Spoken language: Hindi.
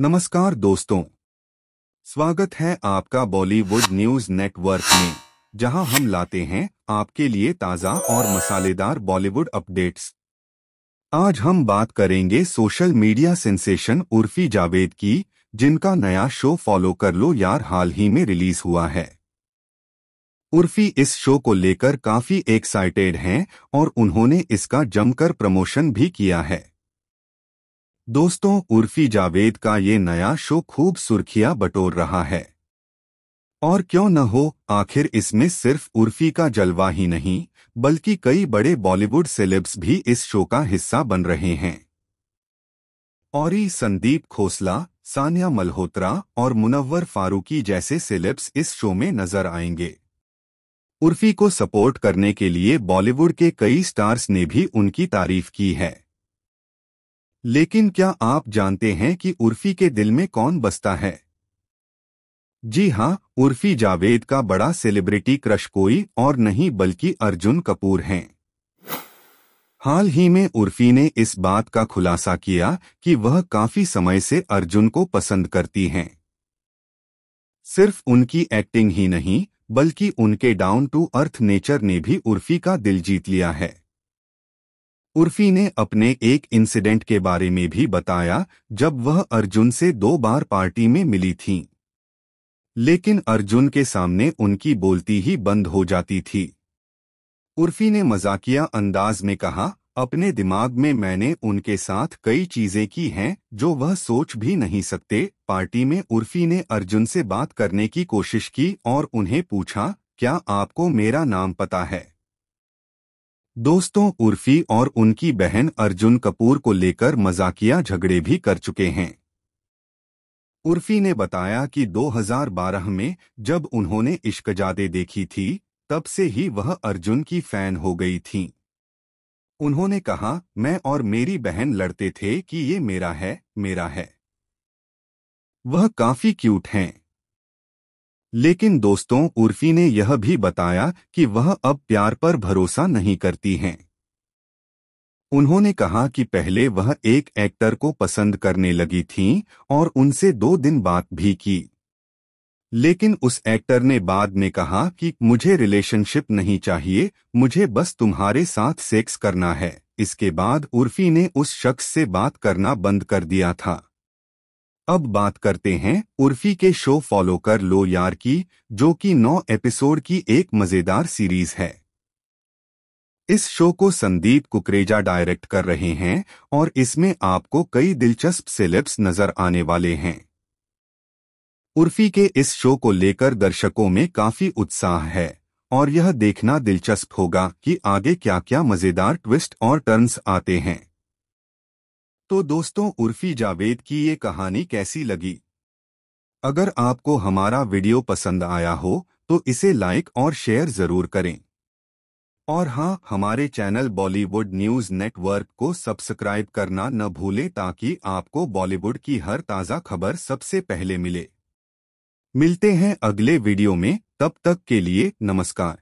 नमस्कार दोस्तों स्वागत है आपका बॉलीवुड न्यूज नेटवर्क में जहां हम लाते हैं आपके लिए ताज़ा और मसालेदार बॉलीवुड अपडेट्स आज हम बात करेंगे social media sensation Urfi Javed की जिनका नया शो फॉलो कर लो यार हाल ही में रिलीज हुआ है उर्फी इस शो को लेकर काफी एक्साइटेड हैं और उन्होंने इसका जमकर प्रमोशन भी किया है दोस्तों उर्फी जावेद का ये नया शो खूब सुर्खियां बटोर रहा है और क्यों न हो आखिर इसमें सिर्फ उर्फी का जलवा ही नहीं बल्कि कई बड़े बॉलीवुड सेलेब्स भी इस शो का हिस्सा बन रहे हैं और संदीप खोसला सानिया मल्होत्रा और मुनव्वर फारूकी जैसे सेलेब्स इस शो में नजर आएंगे उर्फी को सपोर्ट करने के लिए बॉलीवुड के कई स्टार्स ने भी उनकी तारीफ की है लेकिन क्या आप जानते हैं कि उर्फी के दिल में कौन बसता है जी हाँ उर्फी जावेद का बड़ा सेलिब्रिटी क्रश कोई और नहीं बल्कि अर्जुन कपूर हैं हाल ही में उर्फी ने इस बात का खुलासा किया कि वह काफी समय से अर्जुन को पसंद करती हैं सिर्फ उनकी एक्टिंग ही नहीं बल्कि उनके डाउन टू अर्थ नेचर ने भी उर्फी का दिल जीत लिया है उर्फी ने अपने एक इंसिडेंट के बारे में भी बताया जब वह अर्जुन से दो बार पार्टी में मिली थीं। लेकिन अर्जुन के सामने उनकी बोलती ही बंद हो जाती थी उर्फी ने मजाकिया अंदाज में कहा अपने दिमाग में मैंने उनके साथ कई चीजें की हैं जो वह सोच भी नहीं सकते पार्टी में उर्फी ने अर्जुन से बात करने की कोशिश की और उन्हें पूछा क्या आपको मेरा नाम पता है दोस्तों उर्फी और उनकी बहन अर्जुन कपूर को लेकर मजाकिया झगड़े भी कर चुके हैं उर्फी ने बताया कि 2012 में जब उन्होंने इश्कजादे देखी थी तब से ही वह अर्जुन की फैन हो गई थीं। उन्होंने कहा मैं और मेरी बहन लड़ते थे कि ये मेरा है मेरा है वह काफी क्यूट हैं लेकिन दोस्तों उर्फी ने यह भी बताया कि वह अब प्यार पर भरोसा नहीं करती हैं उन्होंने कहा कि पहले वह एक एक्टर को पसंद करने लगी थीं और उनसे दो दिन बात भी की लेकिन उस एक्टर ने बाद में कहा कि मुझे रिलेशनशिप नहीं चाहिए मुझे बस तुम्हारे साथ सेक्स करना है इसके बाद उर्फी ने उस शख्स से बात करना बंद कर दिया था अब बात करते हैं उर्फी के शो फॉलो कर लो यार की जो कि नौ एपिसोड की एक मज़ेदार सीरीज है इस शो को संदीप कुकरेजा डायरेक्ट कर रहे हैं और इसमें आपको कई दिलचस्प सेलेब्स नजर आने वाले हैं उर्फी के इस शो को लेकर दर्शकों में काफी उत्साह है और यह देखना दिलचस्प होगा कि आगे क्या क्या मज़ेदार ट्विस्ट और टर्न्स आते हैं तो दोस्तों उर्फी जावेद की ये कहानी कैसी लगी अगर आपको हमारा वीडियो पसंद आया हो तो इसे लाइक और शेयर ज़रूर करें और हाँ हमारे चैनल बॉलीवुड न्यूज़ नेटवर्क को सब्सक्राइब करना न भूलें ताकि आपको बॉलीवुड की हर ताज़ा खबर सबसे पहले मिले मिलते हैं अगले वीडियो में तब तक के लिए नमस्कार